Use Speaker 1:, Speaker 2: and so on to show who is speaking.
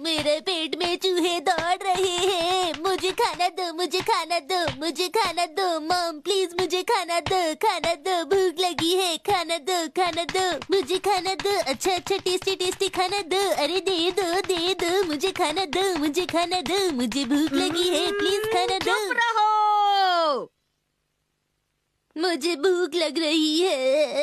Speaker 1: मेरे पेट में चूहे दौड़ रहे हैं मुझे खाना दो मुझे खाना दो मुझे खाना दो मॉम प्लीज मुझे खाना दो खाना दो भूख लगी है खाना दो खाना दो मुझे खाना दो अच्छा अच्छा टेस्टी टेस्टी खाना दो अरे दे दो दे दो मुझे खाना दो मुझे खाना दो मुझे भूख लगी है प्लीज हम्म, खाना दो रहो मुझे भूख लग रही है